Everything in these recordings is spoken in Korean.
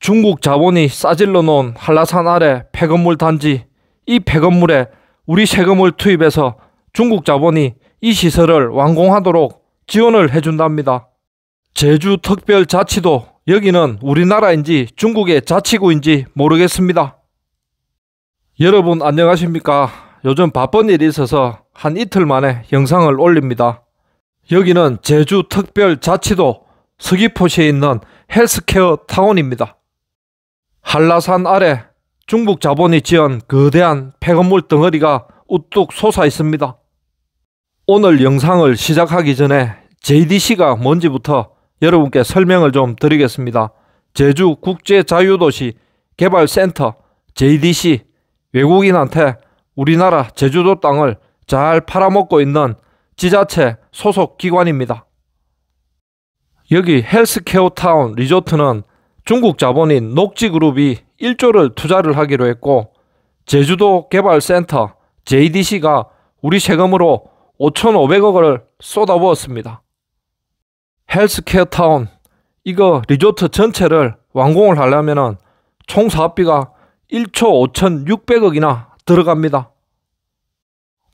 중국 자본이 싸질러 놓은 한라산 아래 폐건물 단지 이 폐건물에 우리 세금을 투입해서 중국 자본이 이 시설을 완공하도록 지원을 해준답니다. 제주 특별자치도 여기는 우리나라인지 중국의 자치구인지 모르겠습니다. 여러분 안녕하십니까? 요즘 바쁜 일이 있어서 한 이틀 만에 영상을 올립니다. 여기는 제주 특별자치도 서귀포시에 있는 헬스케어 타운입니다. 한라산 아래 중국 자본이 지은 거대한 폐건물 덩어리가 우뚝 솟아 있습니다. 오늘 영상을 시작하기 전에 JDC가 뭔지부터 여러분께 설명을 좀 드리겠습니다. 제주 국제자유도시 개발센터 JDC 외국인한테 우리나라 제주도 땅을 잘 팔아먹고 있는 지자체 소속 기관입니다. 여기 헬스케어 타운 리조트는 중국 자본인 녹지그룹이 1조를 투자를 하기로 했고 제주도 개발센터 JDC가 우리 세금으로 5,500억을 쏟아부었습니다. 헬스케어 타운 이거 리조트 전체를 완공을 하려면 총 사업비가 1조 5,600억이나 들어갑니다.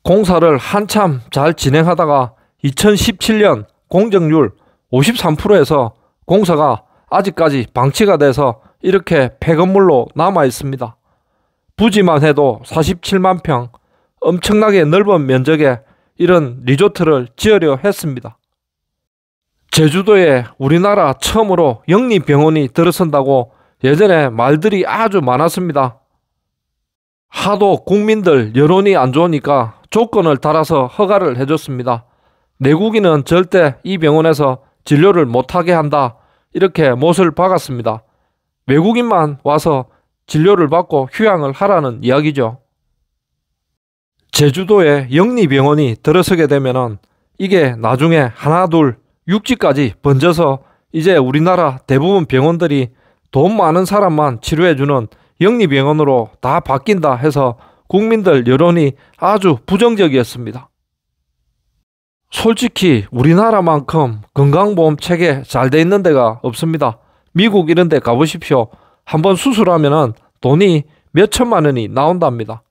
공사를 한참 잘 진행하다가 2017년 공정률 53%에서 공사가 아직까지 방치가 돼서 이렇게 폐건물로 남아 있습니다. 부지만 해도 47만 평, 엄청나게 넓은 면적에 이런 리조트를 지으려 했습니다. 제주도에 우리나라 처음으로 영리병원이 들어선다고 예전에 말들이 아주 많았습니다. 하도 국민들 여론이 안 좋으니까 조건을 달아서 허가를 해줬습니다. 내국인은 절대 이 병원에서 진료를 못하게 한다. 이렇게 못을 박았습니다. 외국인만 와서 진료를 받고 휴양을 하라는 이야기죠. 제주도에 영리병원이 들어서게 되면은 이게 나중에 하나 둘 육지까지 번져서 이제 우리나라 대부분 병원들이 돈 많은 사람만 치료해주는 영리병원으로 다 바뀐다 해서 국민들 여론이 아주 부정적이었습니다. 솔직히 우리나라만큼 건강보험 체계 잘 돼 있는 데가 없습니다. 미국 이런 데 가보십시오. 한번 수술하면은 돈이 몇 천만 원이 나온답니다.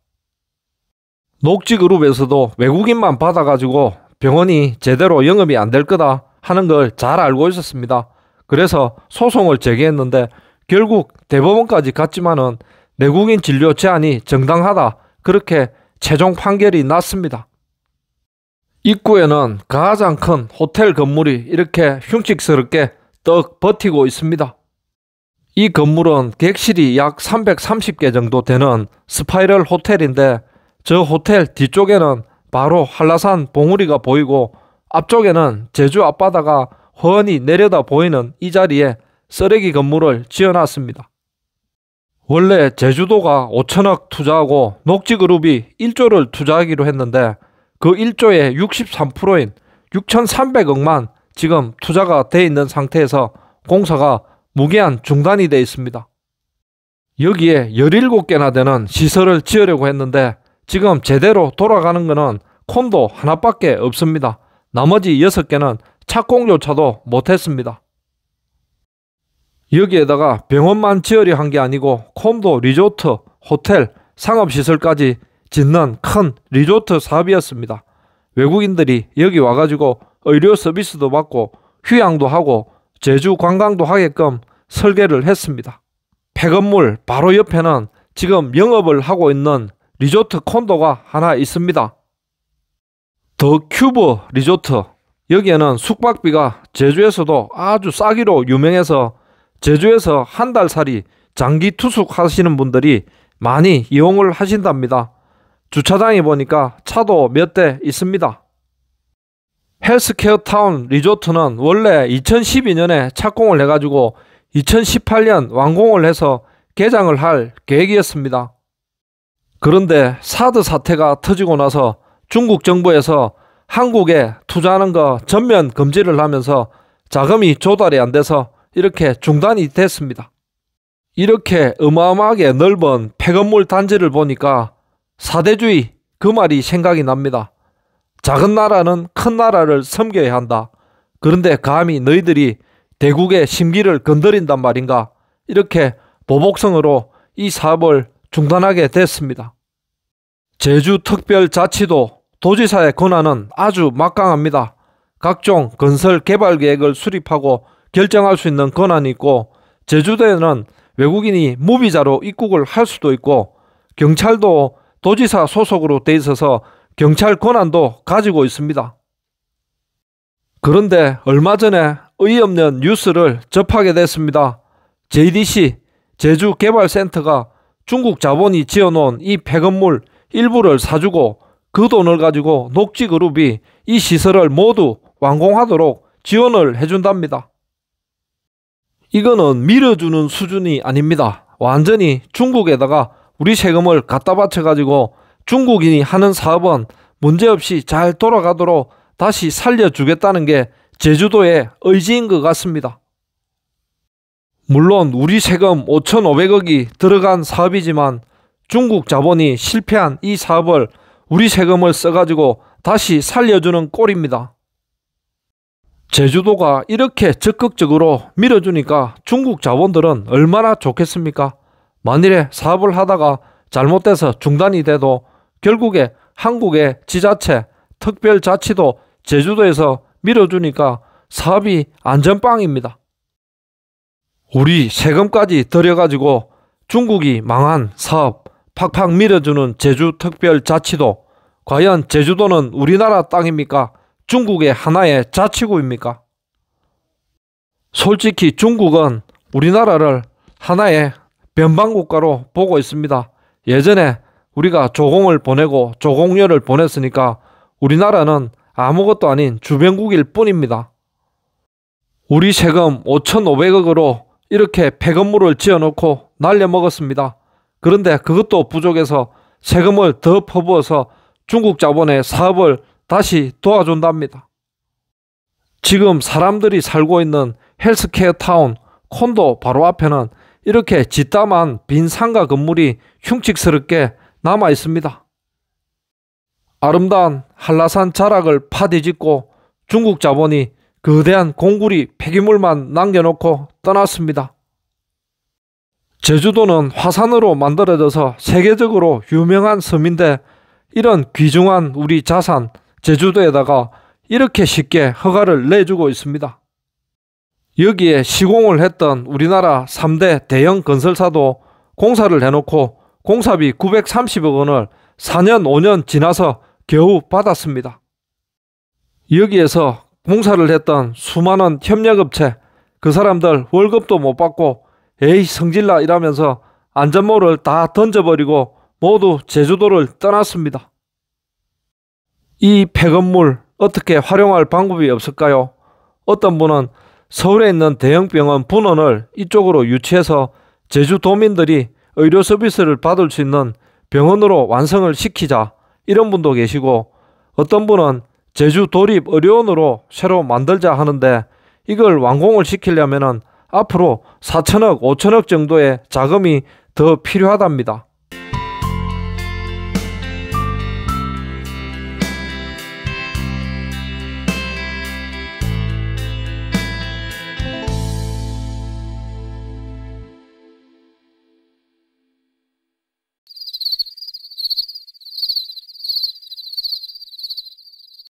녹지그룹에서도 외국인만 받아가지고 병원이 제대로 영업이 안 될 거다 하는 걸 잘 알고 있었습니다. 그래서 소송을 제기했는데 결국 대법원까지 갔지만은 내국인 진료 제한이 정당하다 그렇게 최종 판결이 났습니다. 입구에는 가장 큰 호텔 건물이 이렇게 흉측스럽게 떡 버티고 있습니다. 이 건물은 객실이 약 330개 정도 되는 스파이럴 호텔인데 저 호텔 뒤쪽에는 바로 한라산 봉우리가 보이고 앞쪽에는 제주 앞바다가 훤히 내려다 보이는 이 자리에 쓰레기 건물을 지어놨습니다. 원래 제주도가 5천억 투자하고 녹지그룹이 1조를 투자하기로 했는데 그 1조의 63%인 6,300억만 지금 투자가 돼 있는 상태에서 공사가 무제한 중단이 돼 있습니다. 여기에 17개나 되는 시설을 지으려고 했는데 지금 제대로 돌아가는 것은 콘도 하나밖에 없습니다. 나머지 6개는 착공조차도 못했습니다. 여기에다가 병원만 지으려 한 게 아니고 콘도, 리조트, 호텔, 상업시설까지 짓는 큰 리조트 사업이었습니다. 외국인들이 여기 와가지고 의료 서비스도 받고 휴양도 하고 제주 관광도 하게끔 설계를 했습니다. 폐건물 바로 옆에는 지금 영업을 하고 있는 리조트 콘도가 하나 있습니다. 더 큐브 리조트 여기에는 숙박비가 제주에서도 아주 싸기로 유명해서 제주에서 한 달 살이 장기 투숙 하시는 분들이 많이 이용을 하신답니다. 주차장에 보니까 차도 몇 대 있습니다. 헬스케어 타운 리조트는 원래 2012년에 착공을 해가지고 2018년 완공을 해서 개장을 할 계획이었습니다. 그런데 사드 사태가 터지고 나서 중국 정부에서 한국에 투자하는 거 전면 금지를 하면서 자금이 조달이 안 돼서 이렇게 중단이 됐습니다. 이렇게 어마어마하게 넓은 폐건물 단지를 보니까 사대주의 그 말이 생각이 납니다. 작은 나라는 큰 나라를 섬겨야 한다. 그런데 감히 너희들이 대국의 심기를 건드린단 말인가? 이렇게 보복성으로 이 사업을 중단하게 됐습니다. 제주 특별자치도 도지사의 권한은 아주 막강합니다. 각종 건설 개발 계획을 수립하고 결정할 수 있는 권한이 있고 제주도에는 외국인이 무비자로 입국을 할 수도 있고 경찰도 도지사 소속으로 돼 있어서 경찰 권한도 가지고 있습니다. 그런데 얼마 전에 의없는 뉴스를 접하게 됐습니다. JDC 제주개발센터가 중국 자본이 지어놓은 이 폐건물 일부를 사주고 그 돈을 가지고 녹지그룹이 이 시설을 모두 완공하도록 지원을 해준답니다. 이거는 밀어주는 수준이 아닙니다. 완전히 중국에다가 우리 세금을 갖다 바쳐가지고 중국인이 하는 사업은 문제없이 잘 돌아가도록 다시 살려주겠다는 게 제주도의 의지인 것 같습니다. 물론 우리 세금 5,500억이 들어간 사업이지만 중국 자본이 실패한 이 사업을 우리 세금을 써가지고 다시 살려주는 꼴입니다. 제주도가 이렇게 적극적으로 밀어주니까 중국 자본들은 얼마나 좋겠습니까? 만일에 사업을 하다가 잘못돼서 중단이 돼도 결국에 한국의 지자체, 특별자치도 제주도에서 밀어주니까 사업이 안전빵입니다. 우리 세금까지 들여가지고 중국이 망한 사업 팍팍 밀어주는 제주특별자치도 과연 제주도는 우리나라 땅입니까? 중국의 하나의 자치구입니까? 솔직히 중국은 우리나라를 하나의 변방국가로 보고 있습니다. 예전에 우리가 조공을 보내고 조공료를 보냈으니까 우리나라는 아무것도 아닌 주변국일 뿐입니다. 우리 세금 5,500억으로 이렇게 폐건물을 지어놓고 날려먹었습니다. 그런데 그것도 부족해서 세금을 더 퍼부어서 중국 자본의 사업을 다시 도와준답니다. 지금 사람들이 살고 있는 헬스케어 타운 콘도 바로 앞에는 이렇게 짓담한 빈 상가 건물이 흉측스럽게 남아 있습니다. 아름다운 한라산 자락을 파디짓고 중국 자본이 거대한 공구리 폐기물만 남겨놓고 떠났습니다. 제주도는 화산으로 만들어져서 세계적으로 유명한 섬인데 이런 귀중한 우리 자산 제주도에다가 이렇게 쉽게 허가를 내주고 있습니다. 여기에 시공을 했던 우리나라 3대 대형 건설사도 공사를 해놓고 공사비 930억 원을 4년 5년 지나서 겨우 받았습니다. 여기에서 공사를 했던 수많은 협력업체 그 사람들 월급도 못 받고 에이 성질나 이라면서 안전모를 다 던져버리고 모두 제주도를 떠났습니다. 이 폐건물 어떻게 활용할 방법이 없을까요? 어떤 분은 서울에 있는 대형병원 분원을 이쪽으로 유치해서 제주도민들이 의료 서비스를 받을 수 있는 병원으로 완성을 시키자 이런 분도 계시고 어떤 분은 제주 도립 의료원으로 새로 만들자 하는데 이걸 완공을 시키려면 앞으로 4천억, 5천억 정도의 자금이 더 필요하답니다.